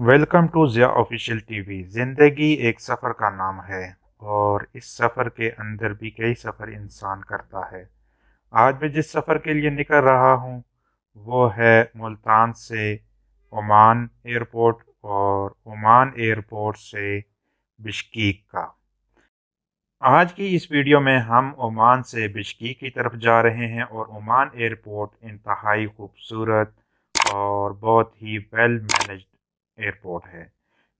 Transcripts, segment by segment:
welcome to Jiya official TV ज़िंदगी एक सफ़र का नाम है और इस सफ़र के अंदर भी कई सफ़र इंसान करता है आज मैं जिस सफ़र के लिए निकल रहा हूँ वो है मुल्तान से ओमान एयरपोर्ट और ओमान एयरपोर्ट से बिश्कीक का आज की इस वीडियो में हम ओमान से बिश्कीक की तरफ जा रहे हैं और ओमान एयरपोर्ट इंतहाई खूबसूरत और बहुत ही वेल मैनेज एयरपोर्ट है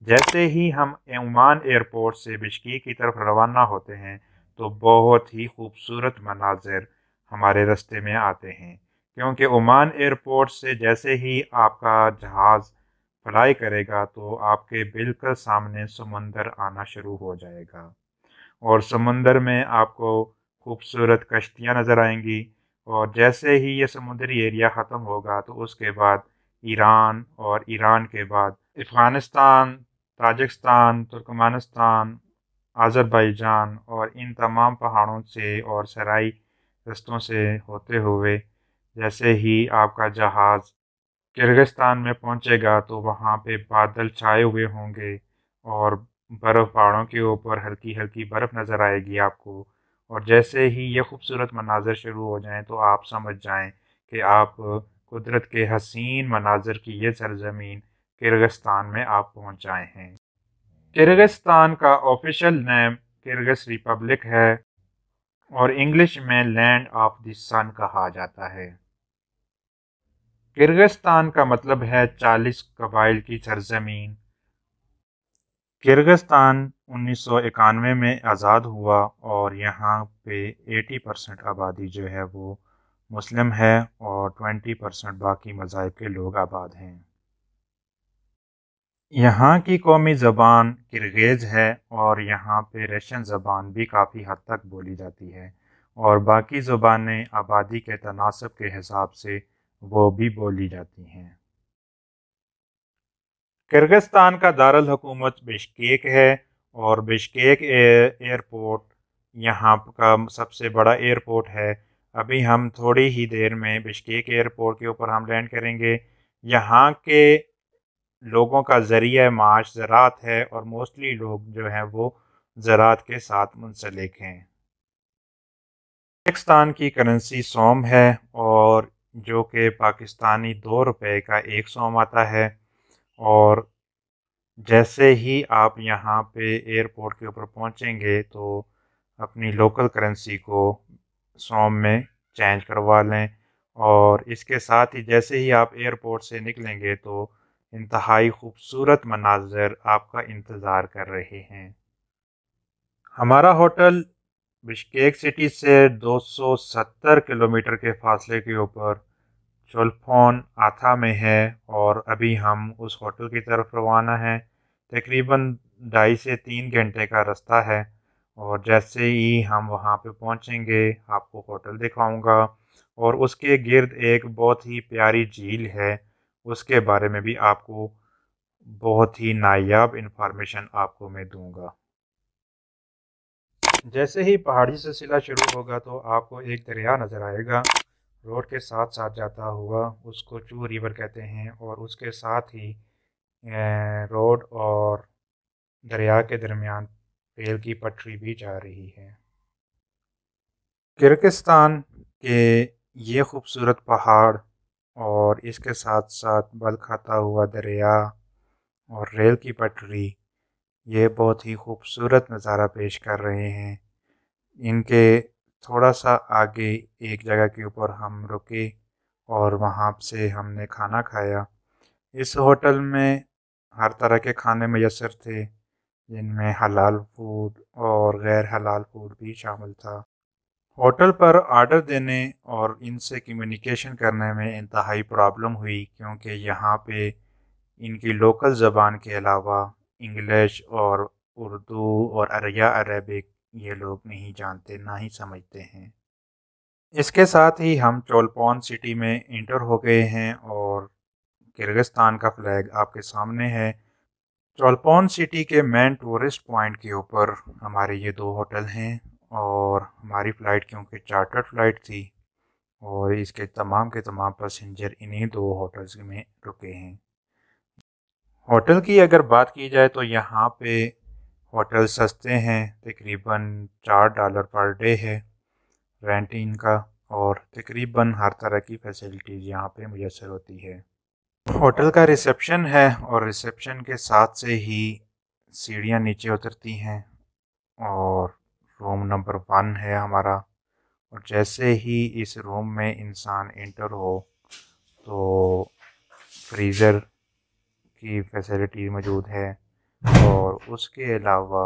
जैसे ही हम ओमान एयरपोर्ट से बिश्की की तरफ रवाना होते हैं तो बहुत ही खूबसूरत मनाजिर हमारे रस्ते में आते हैं क्योंकि ओमान एयरपोर्ट से जैसे ही आपका जहाज़ फ्लाई करेगा तो आपके बिल्कुल सामने समंदर आना शुरू हो जाएगा और समंदर में आपको खूबसूरत कश्तियाँ नज़र आएंगी और जैसे ही ये समुद्री एरिया ख़त्म होगा तो उसके बाद ईरान और ईरान के बाद अफ़गानिस्तान ताजिकस्तान तुर्कमानिस्तान आज़रबाईजान और इन तमाम पहाड़ों से और सराई रस्तों से होते हुए जैसे ही आपका जहाज़ किर्गिस्तान में पहुंचेगा तो वहाँ पे बादल छाए हुए होंगे और बर्फ़ पहाड़ों के ऊपर हल्की हल्की बर्फ़ नज़र आएगी आपको और जैसे ही ये खूबसूरत मनाजर शुरू हो जाएं तो आप समझ जाएं कि आप कुदरत के हसीन मनाजर की ये सरजमीन किर्गिस्तान में आप पहुंचाए हैं किर्गिस्तान का ऑफिशियल नेम किर्गिस रिपब्लिक है और इंग्लिश में लैंड ऑफ द सन कहा जाता है किर्गिस्तान का मतलब है चालीस कबाइल की सरजमीन किर्गिस्तान 1991 में आज़ाद हुआ और यहाँ पे 80 परसेंट आबादी जो है वो मुस्लिम है और 20 परसेंट बाकी मजाब के लोग आबाद हैं यहाँ की कौमी ज़बान किरगेज़ है और यहाँ पे रशियन ज़बान भी काफ़ी हद तक बोली जाती है और बाकी ज़बानें आबादी के तनासब के हिसाब से वो भी बोली जाती हैं किर्गिस्तान का दारुल हुकूमत बिशकेक है और बिशकेक एयरपोर्ट यहाँ का सबसे बड़ा एयरपोर्ट है अभी हम थोड़ी ही देर में बिशकेक एयरपोर्ट के ऊपर हम लैंड करेंगे यहाँ के लोगों का ज़रिया माश ज़रात है और मोस्टली लोग जो हैं वो ज़रात के साथ मुंसलिक हैं पाकिस्तान की करेंसी सोम है और जो कि पाकिस्तानी दो रुपए का एक सोम आता है और जैसे ही आप यहाँ पे एयरपोर्ट के ऊपर पहुँचेंगे तो अपनी लोकल करेंसी को सोम में चेंज करवा लें और इसके साथ ही जैसे ही आप एयरपोर्ट से निकलेंगे तो इंतहाई खूबसूरत मनाजर आपका इंतज़ार कर रहे हैं हमारा होटल बिशकेक सिटी से 270 किलोमीटर के फासले के ऊपर चोलफोन आथा में है और अभी हम उस होटल की तरफ रवाना हैं तकरीबन ढाई से तीन घंटे का रास्ता है और जैसे ही हम वहाँ पे पहुँचेंगे आपको होटल दिखाऊंगा और उसके गिर्द एक बहुत ही प्यारी झील है उसके बारे में भी आपको बहुत ही नायाब इन्फॉर्मेशन आपको मैं दूंगा जैसे ही पहाड़ी सिलसिला शुरू होगा तो आपको एक दरिया नज़र आएगा रोड के साथ साथ जाता हुआ उसको चू रिवर कहते हैं और उसके साथ ही रोड और दरिया के दरमियान रेल की पटरी भी जा रही है किर्गिस्तान के ये खूबसूरत पहाड़ और इसके साथ साथ बल खाता हुआ दरिया और रेल की पटरी ये बहुत ही खूबसूरत नज़ारा पेश कर रहे हैं इनके थोड़ा सा आगे एक जगह के ऊपर हम रुके और वहाँ से हमने खाना खाया इस होटल में हर तरह के खाने मैसर थे जिनमें हलाल फूड और गैर हलाल फूड भी शामिल था होटल पर आर्डर देने और इनसे कम्युनिकेशन करने में इंतहाई प्रॉब्लम हुई क्योंकि यहाँ पे इनकी लोकल ज़बान के अलावा इंग्लिश और उर्दू और अरिया अरबिक ये लोग नहीं जानते ना ही समझते हैं इसके साथ ही हम चोलपोन सिटी में इंटर हो गए हैं और किर्गिस्तान का फ्लैग आपके सामने है चोलपोन सिटी के मेन टूरिस्ट पॉइंट के ऊपर हमारे ये दो होटल हैं और हमारी फ़्लाइट क्योंकि चार्टर्ड फ़्लाइट थी और इसके तमाम के तमाम पैसेंजर इन्हीं दो होटल्स में रुके हैं होटल की अगर बात की जाए तो यहाँ पे होटल सस्ते हैं तकरीबन चार डॉलर पर डे है रेंट इनका और तकरीबन हर तरह की फैसिलिटीज़ यहाँ पे मुयसर होती है होटल का रिसेप्शन है और रिसेप्शन के साथ से ही सीढ़ियाँ नीचे उतरती हैं और रूम नंबर वन है हमारा और जैसे ही इस रूम में इंसान इंटर हो तो फ्रीज़र की फैसिलिटी मौजूद है और उसके अलावा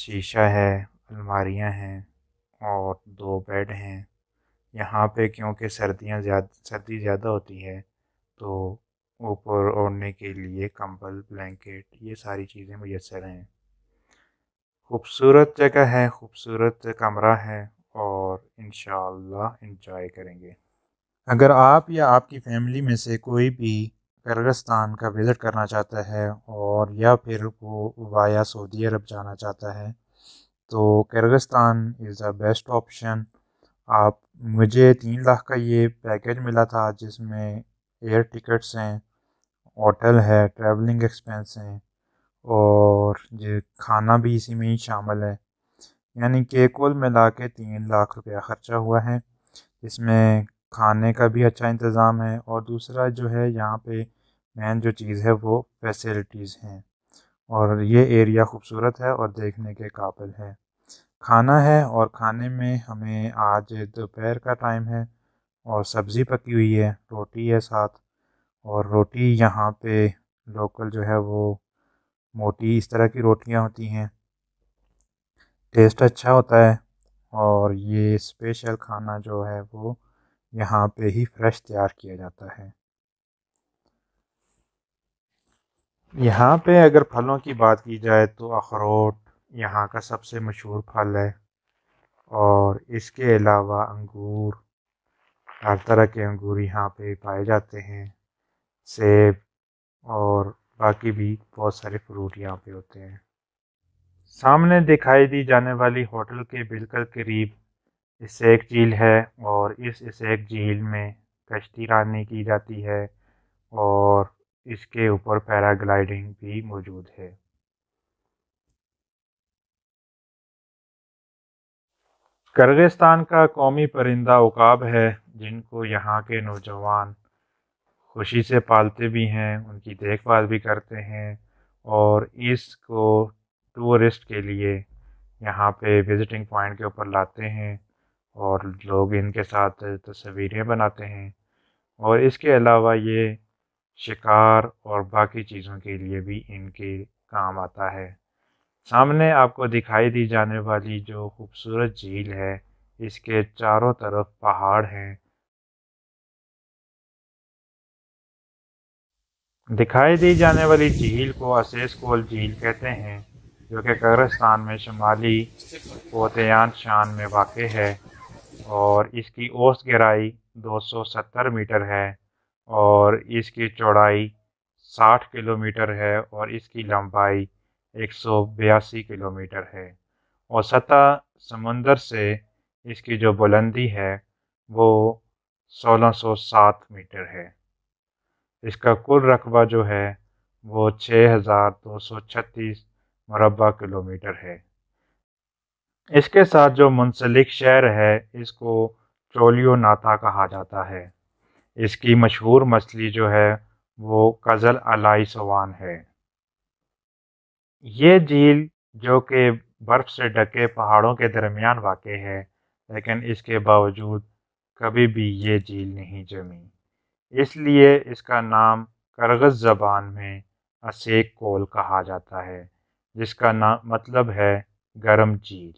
शीशा है अलमारियां हैं और दो बेड हैं यहाँ पे क्योंकि सर्दियाँ ज़्यादा सर्दी ज़्यादा होती है तो ऊपर ओढ़ने के लिए कंबल ब्लैंकेट ये सारी चीज़ें मैसर हैं खूबसूरत जगह है खूबसूरत कमरा है और इन इंजॉय करेंगे अगर आप या आपकी फैमिली में से कोई भी कर्गस्तान का विज़िट करना चाहता है और या फिर वो वाया सऊदी अरब जाना चाहता है तो Kyrgyzstan is the best option आप मुझे तीन लाख का ये पैकेज मिला था जिसमें एयर टिकट्स हैं होटल है ट्रैवलिंग एक्सपेंस हैं और ये खाना भी इसी में ही शामिल है यानी कि कुल मिला के तीन लाख रुपया ख़र्चा हुआ है इसमें खाने का भी अच्छा इंतज़ाम है और दूसरा जो है यहाँ पे मेन जो चीज़ है वो फैसिलिटीज़ हैं और ये एरिया ख़ूबसूरत है और देखने के काबिल है खाना है और खाने में हमें आज दोपहर का टाइम है और सब्ज़ी पकी हुई है रोटी है साथ और रोटी यहाँ पे लोकल जो है वो मोटी इस तरह की रोटियां होती हैं टेस्ट अच्छा होता है और ये स्पेशल खाना जो है वो यहाँ पे ही फ्रेश तैयार किया जाता है यहाँ पे अगर फलों की बात की जाए तो अखरोट यहाँ का सबसे मशहूर फल है और इसके अलावा अंगूर हर तरह के अंगूर यहाँ पे पाए जाते हैं सेब और बाकी भी बहुत सारे फ्रूट यहाँ पे होते हैं सामने दिखाई दी जाने वाली होटल के बिल्कुल करीब इसेक झील है और इस इसेक झील में कश्ती रानी की जाती है और इसके ऊपर पैराग्लाइडिंग भी मौजूद है करगिस्तान का कौमी परिंदा उकाब है जिनको यहाँ के नौजवान खुशी से पालते भी हैं उनकी देखभाल भी करते हैं और इसको टूरिस्ट के लिए यहाँ पे विज़िटिंग पॉइंट के ऊपर लाते हैं और लोग इनके साथ तस्वीरें बनाते हैं और इसके अलावा ये शिकार और बाकी चीज़ों के लिए भी इनके काम आता है सामने आपको दिखाई दी जाने वाली जो खूबसूरत झील है इसके चारों तरफ पहाड़ हैं दिखाई दी जाने वाली झील को कोल झील कहते हैं जो कि कब्रस्तान में शुमाली पोतेन शान में वाक़ है और इसकी औस गहराई 270 मीटर है और इसकी चौड़ाई 60 किलोमीटर है और इसकी लंबाई एक किलोमीटर है और सतह समंदर से इसकी जो बुलंदी है वो 1607 मीटर है इसका कुल रकबा जो है वो छः हज़ार दो सौ छत्तीस मुरबा किलोमीटर है इसके साथ जो मुंसलिक शहर है इसको चोलियो नाता कहा जाता है इसकी मशहूर मछली जो है वो कज़ल अलाई सवान है ये झील जो कि बर्फ़ से ढके पहाड़ों के दरमियान वाक़ है लेकिन इसके बावजूद कभी भी ये झील नहीं जमी इसलिए इसका नाम करगज़ ज़बान में असेक कोल कहा जाता है जिसका नाम मतलब है गरम चील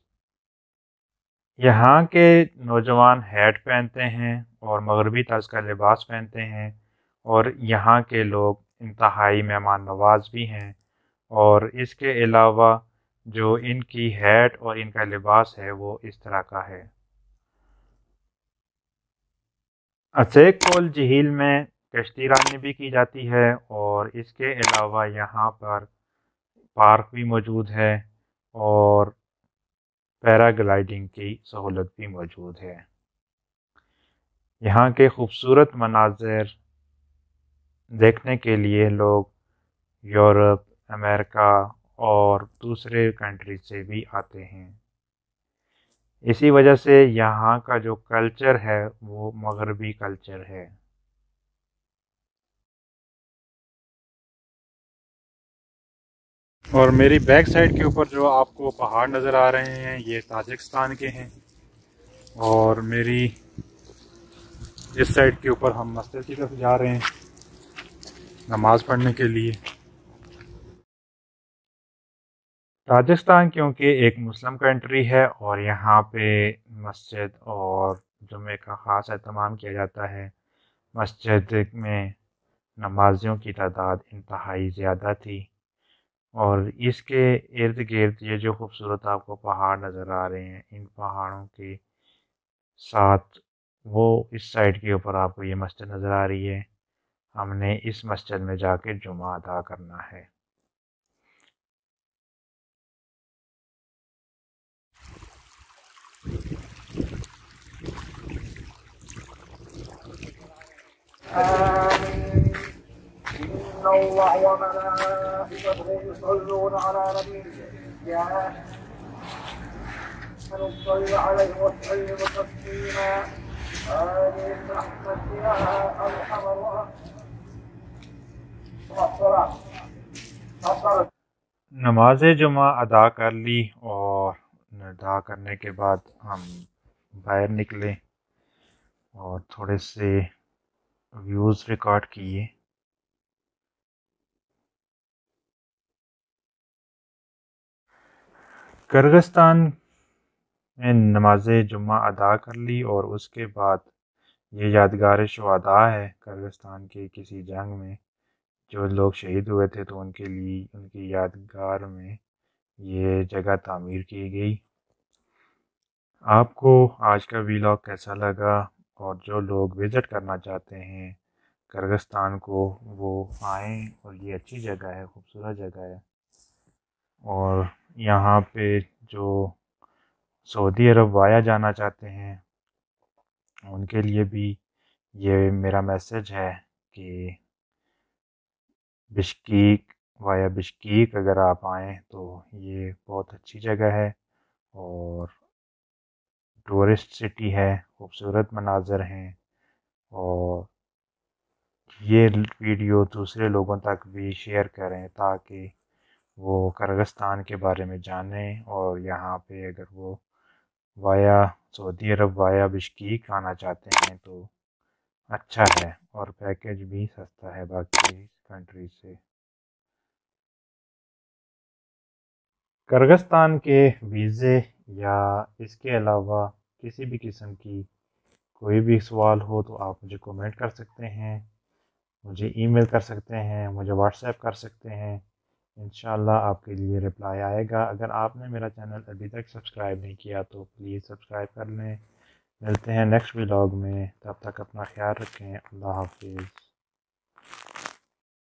यहाँ के नौजवान हैट पहनते हैं और मगरबी तर्ज का लिबास पहनते हैं और यहाँ के लोग इंतहाई मेहमान नवाज भी हैं और इसके अलावा जो इनकी हैट और इनका लिबास है वो इस तरह का है असेकोल झील में कश्ती रानी भी की जाती है और इसके अलावा यहाँ पर पार्क भी मौजूद है और पैराग्लाइडिंग की सहूलत भी मौजूद है यहाँ के खूबसूरत मनाजिर देखने के लिए लोग यूरोप अमेरिका और दूसरे कंट्री से भी आते हैं इसी वजह से यहाँ का जो कल्चर है वो मगरबी कल्चर है और मेरी बैक साइड के ऊपर जो आपको पहाड़ नज़र आ रहे हैं ये ताजिकस्तान के हैं और मेरी इस साइड के ऊपर हम मस्जिद की तरफ जा रहे हैं नमाज़ पढ़ने के लिए राजस्थान क्योंकि एक मुस्लिम कंट्री है और यहाँ पे मस्जिद और जुमे का ख़ास अहतमाम किया जाता है मस्जिद में नमाजियों की तादाद इंतहाई ज़्यादा थी और इसके इर्द गिर्द ये जो खूबसूरत आपको पहाड़ नज़र आ रहे हैं इन पहाड़ों के साथ वो इस साइड के ऊपर आपको ये मस्जिद नज़र आ रही है हमने इस मस्जिद में जाके जुमा अदा करना है नमाज जुमा अदा कर ली और अदा करने के बाद हम बाहर निकले और थोड़े से व्यूज़ रिकॉर्ड किए करगस्तान में नमाज जुम्मा अदा कर ली और उसके बाद ये यादगार शुदा है करगस्तान के किसी जंग में जो लोग शहीद हुए थे तो उनके लिए उनकी यादगार में ये जगह तामीर की गई आपको आज का वीलॉग कैसा लगा और जो लोग विज़िट करना चाहते हैं कर्गस्तान को वो आएँ और ये अच्छी जगह है ख़ूबसूरत जगह है और यहाँ पे जो सऊदी अरब वाया जाना चाहते हैं उनके लिए भी ये मेरा मैसेज है कि बिश्कीक वाया बिश्कीक अगर आप आएँ तो ये बहुत अच्छी जगह है और टूरिस्ट सिटी है खूबसूरत मनाजर हैं और ये वीडियो दूसरे लोगों तक भी शेयर करें ताकि वो करगस्तान के बारे में जानें और यहाँ पे अगर वो via Saudi Arabia via Bishkek आना चाहते हैं तो अच्छा है और पैकेज भी सस्ता है बाकी कंट्री से करगस्तान के वीज़े या इसके अलावा किसी भी किस्म की कोई भी सवाल हो तो आप मुझे कमेंट कर सकते हैं मुझे ईमेल कर सकते हैं मुझे व्हाट्सएप कर सकते हैं इन आपके लिए रिप्लाई आएगा अगर आपने मेरा चैनल अभी तक सब्सक्राइब नहीं किया तो प्लीज़ सब्सक्राइब कर लें मिलते हैं नेक्स्ट व्लॉग में तब तक अपना ख्याल रखें अल्लाह हाफिज़